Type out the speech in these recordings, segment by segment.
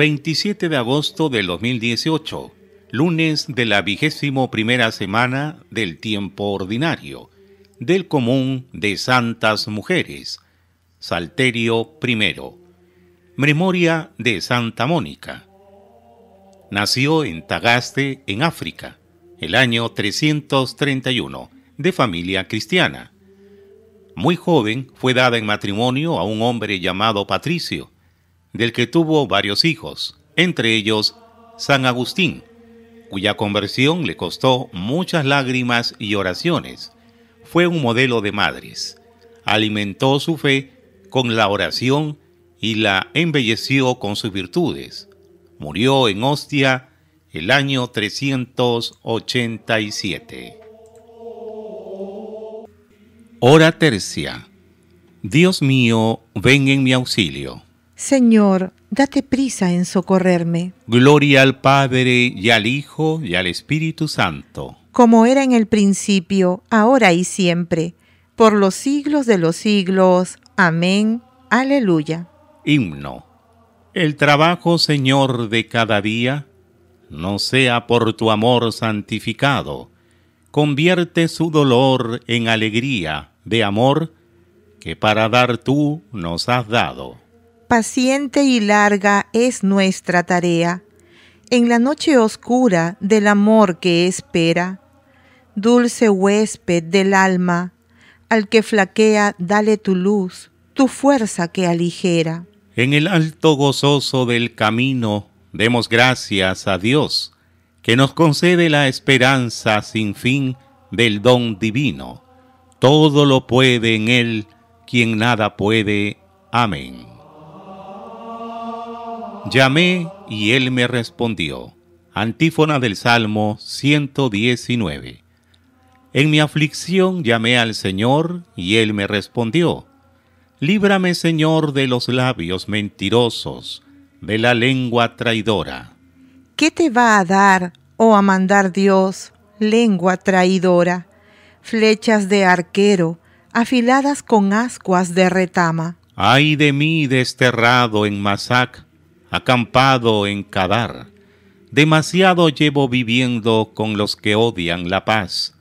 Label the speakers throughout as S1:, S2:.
S1: 27 de agosto del 2018, lunes de la vigésimo primera semana del tiempo ordinario, del común de Santas Mujeres, Salterio I. Memoria de Santa Mónica. Nació en Tagaste, en África, el año 331, de familia cristiana. Muy joven fue dada en matrimonio a un hombre llamado Patricio, del que tuvo varios hijos, entre ellos San Agustín, cuya conversión le costó muchas lágrimas y oraciones. Fue un modelo de madres. Alimentó su fe con la oración y la embelleció con sus virtudes. Murió en Ostia el año 387. Hora tercia. Dios mío, ven en mi auxilio.
S2: Señor, date prisa en socorrerme.
S1: Gloria al Padre y al Hijo y al Espíritu Santo.
S2: Como era en el principio, ahora y siempre, por los siglos de los siglos. Amén. Aleluya.
S1: Himno. El trabajo, Señor, de cada día, no sea por tu amor santificado. Convierte su dolor en alegría de amor que para dar tú nos has dado.
S2: Paciente y larga es nuestra tarea, en la noche oscura del amor que espera. Dulce huésped del alma, al que flaquea, dale tu luz, tu fuerza que aligera.
S1: En el alto gozoso del camino, demos gracias a Dios, que nos concede la esperanza sin fin del don divino. Todo lo puede en Él, quien nada puede. Amén. Llamé y él me respondió. Antífona del Salmo 119. En mi aflicción llamé al Señor y él me respondió. Líbrame, Señor, de los labios mentirosos, de la lengua traidora.
S2: ¿Qué te va a dar o oh a mandar Dios, lengua traidora? Flechas de arquero, afiladas con ascuas de retama.
S1: Ay de mí desterrado en Masac acampado en Kadar. Demasiado llevo viviendo con los que odian la paz.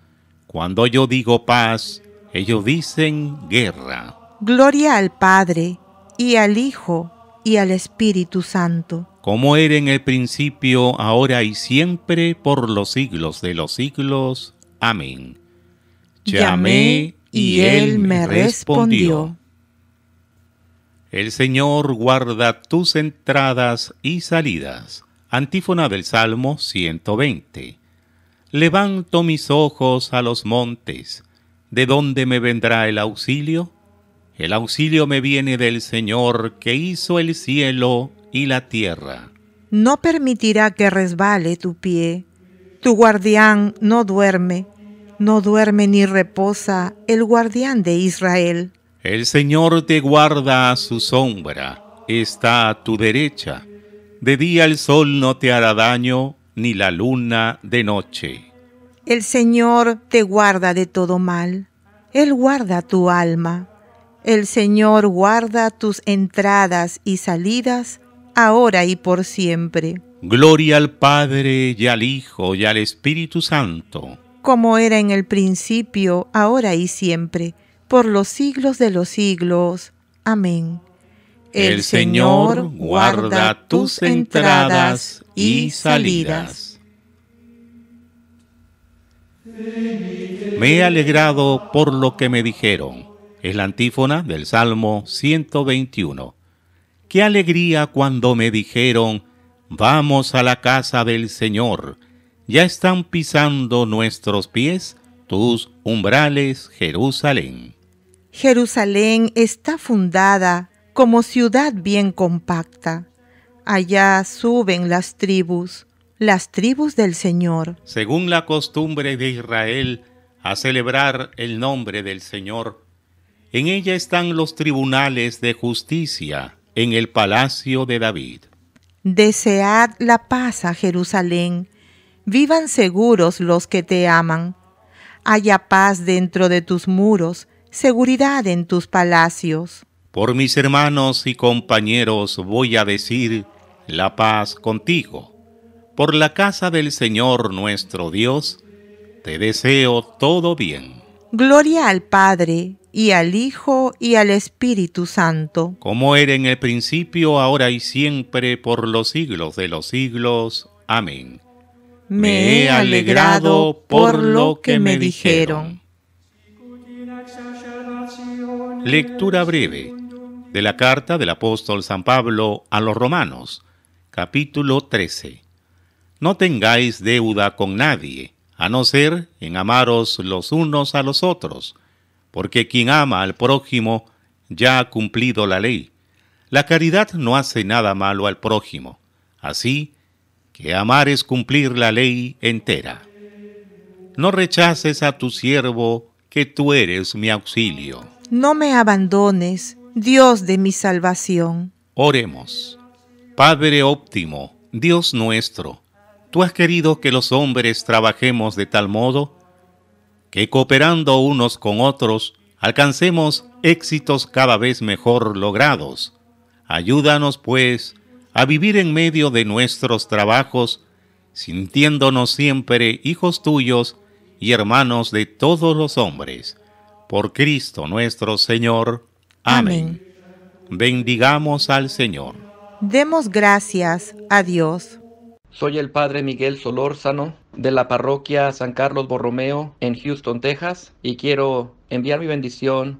S1: Cuando yo digo paz, ellos dicen guerra.
S2: Gloria al Padre, y al Hijo, y al Espíritu Santo.
S1: Como era en el principio, ahora y siempre, por los siglos de los siglos. Amén. Llamé y Él me respondió. El Señor guarda tus entradas y salidas. Antífona del Salmo 120. Levanto mis ojos a los montes. ¿De dónde me vendrá el auxilio? El auxilio me viene del Señor que hizo el cielo y la tierra.
S2: No permitirá que resbale tu pie. Tu guardián no duerme, no duerme ni reposa el guardián de Israel.
S1: El Señor te guarda a su sombra, está a tu derecha. De día el sol no te hará daño, ni la luna de noche.
S2: El Señor te guarda de todo mal, Él guarda tu alma. El Señor guarda tus entradas y salidas, ahora y por siempre.
S1: Gloria al Padre y al Hijo y al Espíritu Santo.
S2: Como era en el principio, ahora y siempre por los siglos de los siglos. Amén. El Señor guarda tus entradas y salidas.
S1: Me he alegrado por lo que me dijeron. Es la antífona del Salmo 121. Qué alegría cuando me dijeron, vamos a la casa del Señor. Ya están pisando nuestros pies tus umbrales, Jerusalén.
S2: Jerusalén está fundada como ciudad bien compacta. Allá suben las tribus, las tribus del Señor.
S1: Según la costumbre de Israel, a celebrar el nombre del Señor. En ella están los tribunales de justicia, en el palacio de David.
S2: Desead la paz a Jerusalén. Vivan seguros los que te aman. Haya paz dentro de tus muros seguridad en tus palacios.
S1: Por mis hermanos y compañeros voy a decir la paz contigo. Por la casa del Señor nuestro Dios, te deseo todo bien.
S2: Gloria al Padre, y al Hijo, y al Espíritu Santo.
S1: Como era en el principio, ahora y siempre, por los siglos de los siglos. Amén. Me he alegrado por lo que me
S2: dijeron.
S1: Lectura breve de la carta del apóstol San Pablo a los Romanos, capítulo 13. No tengáis deuda con nadie, a no ser en amaros los unos a los otros, porque quien ama al prójimo ya ha cumplido la ley. La caridad no hace nada malo al prójimo, así que amar es cumplir la ley entera. No rechaces a tu siervo, que tú eres mi auxilio
S2: no me abandones, Dios de mi salvación.
S1: Oremos. Padre óptimo, Dios nuestro, tú has querido que los hombres trabajemos de tal modo que cooperando unos con otros alcancemos éxitos cada vez mejor logrados. Ayúdanos, pues, a vivir en medio de nuestros trabajos, sintiéndonos siempre hijos tuyos y hermanos de todos los hombres por Cristo nuestro Señor. Amén. Bendigamos al Señor.
S2: Demos gracias a Dios.
S1: Soy el Padre Miguel Solórzano de la parroquia San Carlos
S2: Borromeo en Houston, Texas, y quiero enviar mi bendición